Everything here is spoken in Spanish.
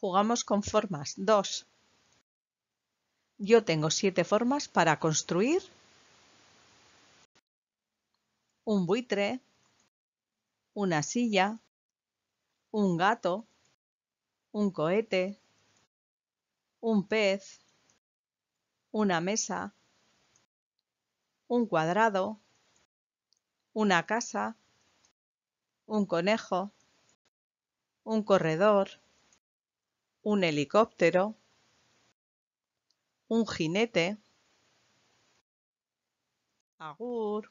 Jugamos con formas. Dos. Yo tengo siete formas para construir un buitre, una silla, un gato, un cohete, un pez, una mesa, un cuadrado, una casa, un conejo, un corredor, un helicóptero, un jinete, agur.